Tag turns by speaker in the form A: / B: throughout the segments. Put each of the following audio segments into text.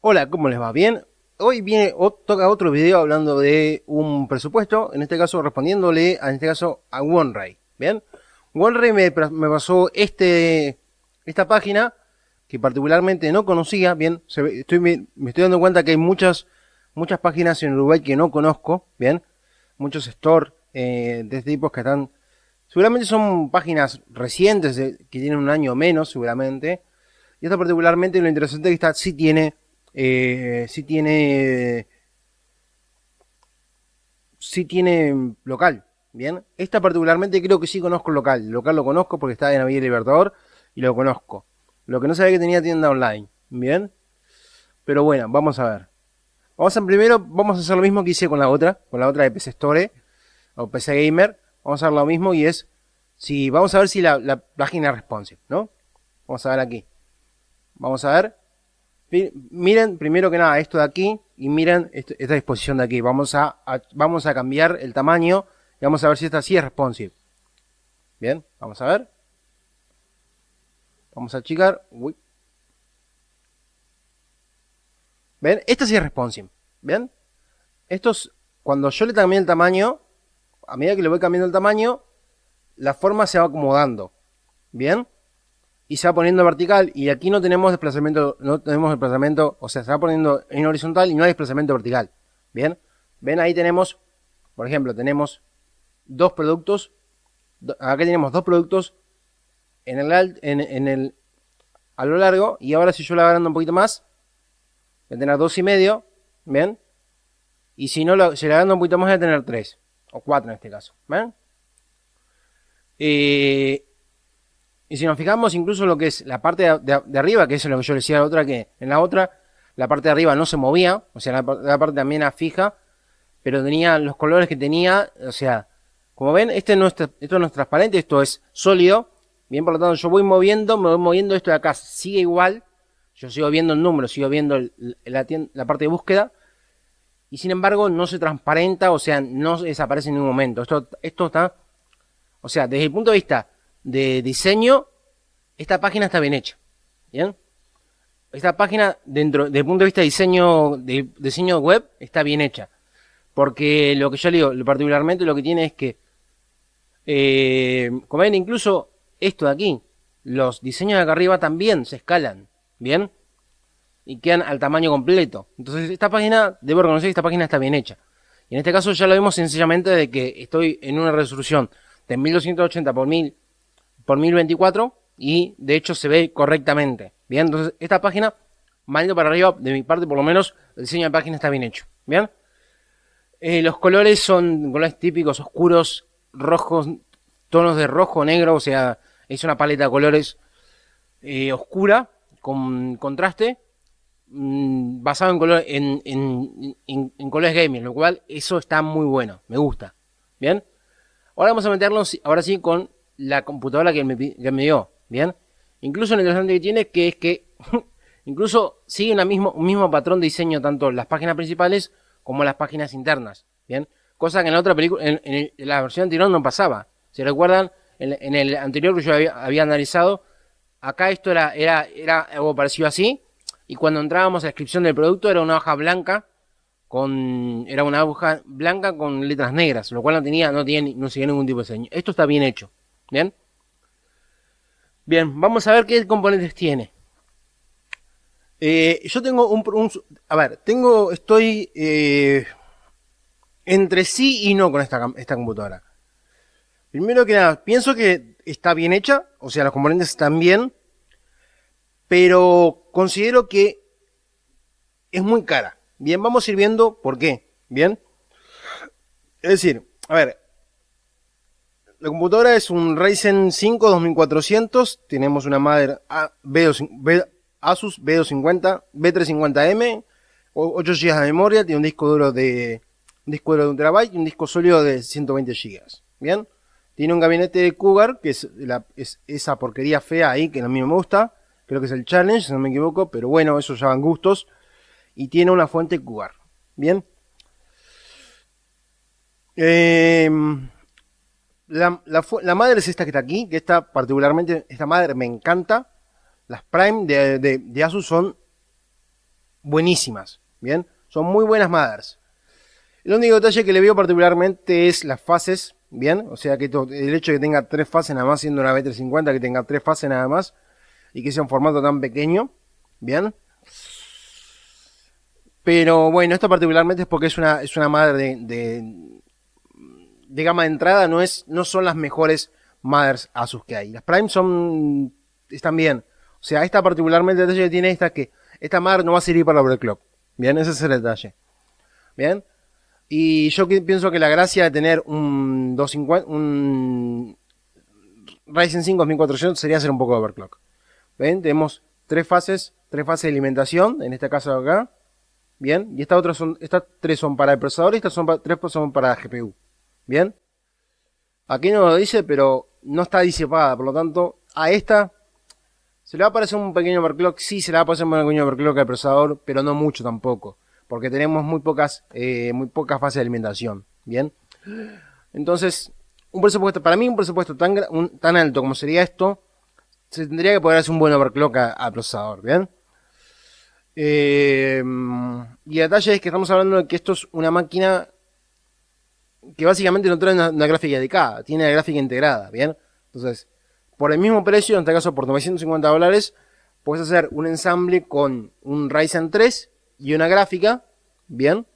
A: Hola, ¿cómo les va? ¿Bien? Hoy viene, toca otro video hablando de un presupuesto, en este caso respondiéndole, a, este caso, a OneRay. ¿Bien? OneRay me, pasó este, esta página que particularmente no conocía, bien, estoy, me, estoy dando cuenta que hay muchas, muchas páginas en Uruguay que no conozco, bien, muchos stores eh, de este tipo que están, seguramente son páginas recientes, eh, que tienen un año o menos, seguramente, y esta particularmente lo interesante es que está, sí tiene eh, si tiene. si tiene local. Bien. Esta particularmente creo que sí conozco el local. local lo conozco porque está en Avenida Libertador y lo conozco. Lo que no sabía que tenía tienda online. Bien. Pero bueno, vamos a ver. Vamos a primero, vamos a hacer lo mismo que hice con la otra, con la otra de PC Store o PC Gamer. Vamos a hacer lo mismo y es si vamos a ver si la, página responde, ¿no? Vamos a ver aquí. Vamos a ver. Miren primero que nada esto de aquí y miren esta disposición de aquí. Vamos a, vamos a cambiar el tamaño y vamos a ver si esta sí es responsive. Bien, vamos a ver. Vamos a achicar. Uy. ¿Ven? Esta sí es responsive. ¿Bien? Estos, cuando yo le cambié el tamaño, a medida que le voy cambiando el tamaño, la forma se va acomodando. ¿Bien? y se va poniendo vertical y aquí no tenemos desplazamiento, no tenemos desplazamiento, o sea, se va poniendo en horizontal y no hay desplazamiento vertical. Bien, ven ahí tenemos, por ejemplo, tenemos dos productos, acá tenemos dos productos en el, en, el a lo largo y ahora si yo la agrando un poquito más, voy a tener dos y medio, ven, y si no lo, agrando un poquito más voy a tener tres o cuatro en este caso, ven. Eh, y si nos fijamos incluso lo que es la parte de, arriba, que es lo que yo decía la otra, que en la otra la parte de arriba no se movía, o sea, la, parte también era fija, pero tenía los colores que tenía, o sea, como ven, este no es, esto no es transparente, esto es sólido, bien, por lo tanto yo voy moviendo, me voy moviendo esto de acá, sigue igual, yo sigo viendo el número, sigo viendo la, la, parte de búsqueda, y sin embargo no se transparenta, o sea, no desaparece en ningún momento, esto, esto está, o sea, desde el punto de vista de diseño, esta página está bien hecha. ¿Bien? Esta página, dentro, desde el punto de vista de diseño, de diseño web, está bien hecha. Porque lo que yo le digo, particularmente lo que tiene es que, eh, como ven, incluso esto de aquí, los diseños de acá arriba también se escalan, ¿bien? Y quedan al tamaño completo. Entonces, esta página, debo reconocer que esta página está bien hecha. Y en este caso ya lo vimos sencillamente de que estoy en una resolución de 1280 por 1000 por 1024 y de hecho se ve correctamente. Bien, entonces esta página, mando para arriba, de mi parte por lo menos, el diseño de página está bien hecho. Bien, eh, los colores son colores típicos, oscuros, rojos, tonos de rojo, negro, o sea, es una paleta de colores eh, oscura, con contraste, mm, basado en, color, en, en, colores gaming, lo cual eso está muy bueno, me gusta. Bien, ahora vamos a meternos, ahora sí, con la computadora que me, dio, ¿bien? Incluso lo interesante que tiene que es que incluso sigue un mismo, mismo patrón de diseño tanto las páginas principales como las páginas internas, ¿bien? Cosa que en la otra película, en, la versión anterior no pasaba. Si recuerdan, en, el anterior que yo había, analizado, acá esto era, era, era algo parecido así, y cuando entrábamos a la descripción del producto era una hoja blanca con era una hoja blanca con letras negras, lo cual no tenía no tiene no ningún tipo de diseño. Esto está bien hecho. Bien. Bien, vamos a ver qué componentes tiene. Eh, yo tengo un, A ver, tengo. Estoy. Eh, entre sí y no con esta, esta computadora. Primero que nada, pienso que está bien hecha, o sea, los componentes están bien, pero considero que es muy cara. Bien, vamos a ir viendo por qué. Bien. Es decir, a ver, la computadora es un Ryzen 5 2400. Tenemos una madre Asus B250, B350M, 8 GB de memoria, tiene un disco duro de un disco duro de un terabyte y un disco sólido de 120 GB. Bien. Tiene un gabinete de Cougar, que es, esa porquería fea ahí que a mí no me gusta. Creo que es el Challenge, si no me equivoco, pero bueno, eso ya van gustos. Y tiene una fuente Cougar. Bien. Eh, la, madre es esta que está aquí, que esta particularmente, esta madre me encanta. Las Prime de, de, Asus son buenísimas, ¿bien? Son muy buenas madres. El único detalle que le veo particularmente es las fases, ¿bien? O sea, que el hecho de que tenga tres fases nada más, siendo una B350, que tenga tres fases nada más, y que sea un formato tan pequeño, ¿bien? Pero bueno, esto particularmente es porque es una, es una madre de, de gama de entrada no, es, no son las mejores Mothers Asus que hay. Las Prime son, están bien. O sea, esta particularmente, el detalle que tiene esta es que esta Mother no va a servir para overclock. Bien, ese es el detalle. Bien. Y yo pienso que la gracia de tener un 250, un Ryzen 5 2400 sería hacer un poco de overclock. ¿Ven? Tenemos tres fases, tres fases de alimentación, en este caso acá. Bien, y estas otras son, estas tres son para el procesador y estas son tres son para GPU. Bien. Aquí no lo dice, pero no está disipada. Por lo tanto, a esta se le va a aparecer un pequeño overclock. Sí, se le va a aparecer un pequeño overclock al procesador, pero no mucho tampoco. Porque tenemos muy pocas, eh, muy pocas fases de alimentación. Bien. Entonces, un presupuesto, para mí un presupuesto tan, tan alto como sería esto, se tendría que poder hacer un buen overclock al procesador, ¿bien? Eh, y el detalle es que estamos hablando de que esto es una máquina que básicamente no trae una, gráfica dedicada, tiene la gráfica integrada, ¿bien? Entonces, por el mismo precio, en este caso por 950 dólares, puedes hacer un ensamble con un Ryzen 3 y una gráfica, ¿bien?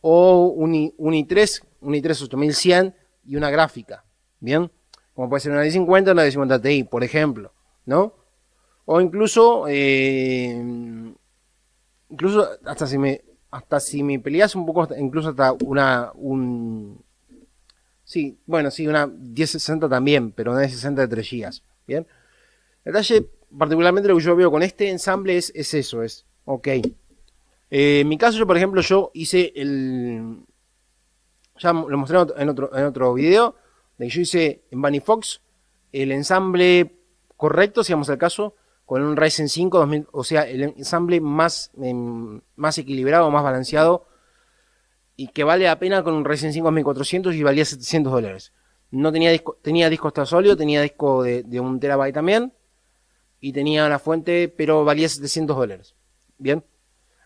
A: O un, i, 3 un i3 8100 y una gráfica, ¿bien? Como puede ser una de 50 o una de 50 Ti, por ejemplo, ¿no? O incluso, eh, incluso hasta si me, hasta si me peleas un poco, incluso hasta una, un... Sí, bueno, sí, una 1060 también, pero una 1060 de 3 GB, ¿bien? El detalle, particularmente lo que yo veo con este ensamble es, es eso, es, ok. Eh, en mi caso, yo, por ejemplo, yo hice el... Ya lo mostré en otro, en otro video, de que yo hice en Bunny Fox el ensamble correcto, si vamos al caso, con un Ryzen 5, 2000, o sea, el ensamble más, em, más equilibrado, más balanceado, y que vale la pena con un Ryzen 5 2400 y valía 700 dólares. No tenía disco, tenía disco sólido tenía disco de, un terabyte también, y tenía la fuente, pero valía 700 dólares. Bien.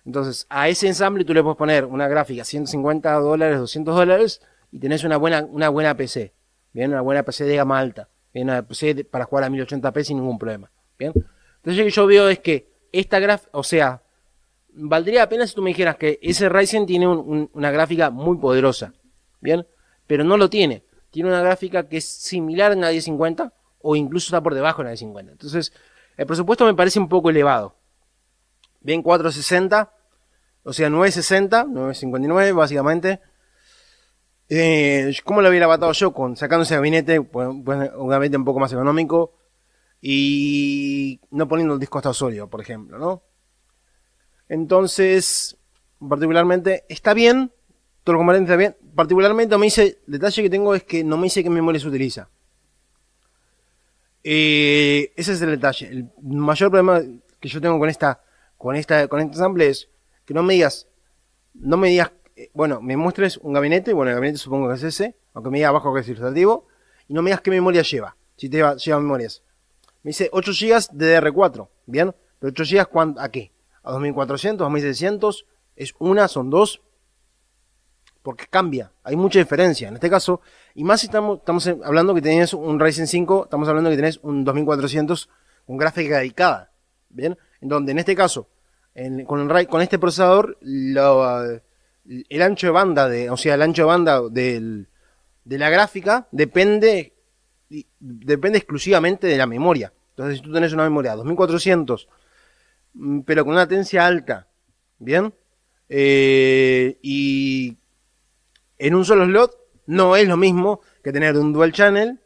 A: Entonces, a ese ensamble tú le puedes poner una gráfica 150 dólares, 200 dólares, y tenés una buena, una buena PC. Bien, una buena PC de gama alta. Bien, una PC para jugar a 1080p sin ningún problema. Bien. Entonces lo que yo veo es que esta gráfica, o sea, valdría pena si tú me dijeras que ese Ryzen tiene una gráfica muy poderosa, ¿bien? Pero no lo tiene. Tiene una gráfica que es similar a la 1050 o incluso está por debajo de de 1050. Entonces, el presupuesto me parece un poco elevado. Bien, 460, o sea, 960, 959 básicamente. Eh, ¿Cómo lo hubiera matado yo? Con, sacando ese gabinete, pues, un pues, gabinete un poco más económico, y no poniendo el disco hasta sólido, por ejemplo, ¿no? Entonces, particularmente, está bien, todo lo comparente está bien. Particularmente me dice, el detalle que tengo es que no me dice qué memoria se utiliza. Eh, ese es el detalle. El mayor problema que yo tengo con esta, con esta, con este sample es que no me digas, no me digas, eh, bueno, me muestres un gabinete, bueno, el gabinete supongo que es ese, aunque me diga abajo que es ilustrativo, y no me digas qué memoria lleva, si te lleva memorias. Me dice 8 GB de DR4. Bien, pero 8 GB ¿a qué? A 2400, a 1600? es una, son dos. Porque cambia, hay mucha diferencia en este caso. Y más si estamos, hablando que tenés un Ryzen 5, estamos hablando que tenés un 2400 con gráfica dedicada. Bien, en donde en este caso, con, el, con este procesador, el ancho de banda, de, o sea, el ancho de banda del, de la gráfica depende depende exclusivamente de la memoria. Entonces, si tú tenés una memoria 2400, mm, pero con una latencia alta, ¿bien? Eh, y en un solo slot no es lo mismo que tener un dual channel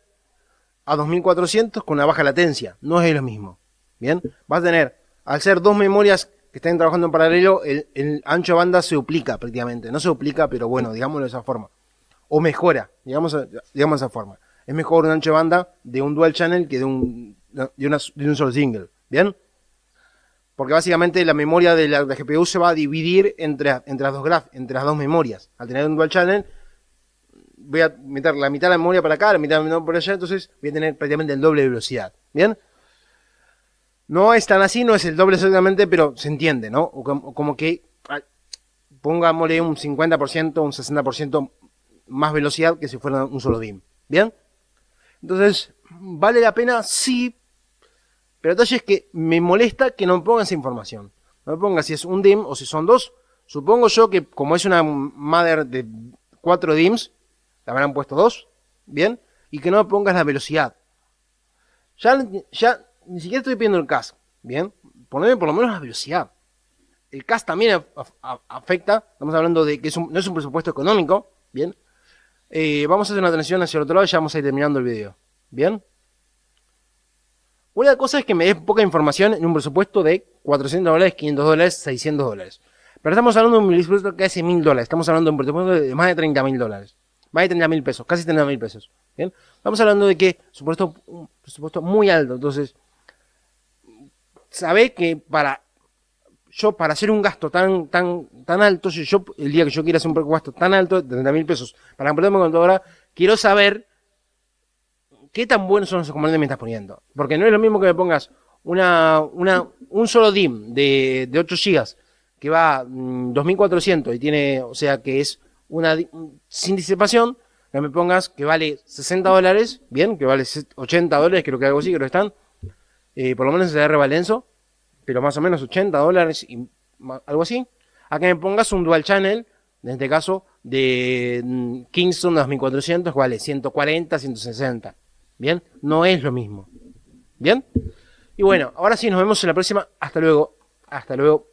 A: a 2400 con una baja latencia. No es lo mismo. ¿Bien? Vas a tener, al ser dos memorias que estén trabajando en paralelo, el, el ancho de banda se duplica prácticamente. No se duplica, pero bueno, digámoslo de esa forma. O mejora, digamos, digamos de esa forma es mejor un ancho de banda de un dual channel que de un, de, un solo single. ¿Bien? Porque básicamente la memoria de la, GPU se va a dividir entre, entre, las dos entre las dos memorias. Al tener un dual channel, voy a meter la mitad de la memoria para acá, la mitad de la memoria para allá, entonces voy a tener prácticamente el doble de velocidad. ¿Bien? No es tan así, no es el doble exactamente, pero se entiende, ¿no? como, que ah, pongámosle un 50%, un 60% más velocidad que si fuera un solo DIM. ¿Bien? Entonces, ¿vale la pena? Sí. Pero el detalle es que me molesta que no me esa información. No me ponga si es un DIM o si son dos. Supongo yo que como es una mother de cuatro DIMs, la habrán puesto dos. Bien. Y que no me pongas la velocidad. Ya, ya ni siquiera estoy pidiendo el CAS. Bien. Poneme por lo menos la velocidad. El CAS también afecta. Estamos hablando de que no es un presupuesto económico. Bien. Eh, vamos a hacer una transición hacia el otro lado y ya vamos a ir terminando el video. ¿Bien? Una cosa es que me dé poca información en un presupuesto de 400 dólares, 500 dólares, 600 dólares. Pero estamos hablando de un presupuesto que casi 1000 dólares. Estamos hablando de un presupuesto de más de 30 mil dólares. Más de 30 mil pesos, casi 30 mil pesos. ¿Bien? Estamos hablando de que supuesto, un presupuesto muy alto. Entonces, sabés que para yo para hacer un gasto tan, tan, tan alto, si yo, el día que yo quiera hacer un gasto tan alto, de 30 mil pesos, para comprarme con ahora, quiero saber qué tan buenos son esos componentes que me estás poniendo. Porque no es lo mismo que me pongas una, una, un solo DIM de, 8 GB que va mm, a 2400 y tiene, o sea que es una sin disipación, que me pongas que vale 60 dólares, bien, que vale 80 dólares, creo que algo así, creo que están, eh, por lo menos en CDR Valenzo, pero más o menos 80 dólares, y algo así, a que me pongas un dual channel, en este caso, de mm, Kingston 2400, vale 140, 160. Bien, no es lo mismo. Bien, y bueno, ahora sí, nos vemos en la próxima. Hasta luego, hasta luego.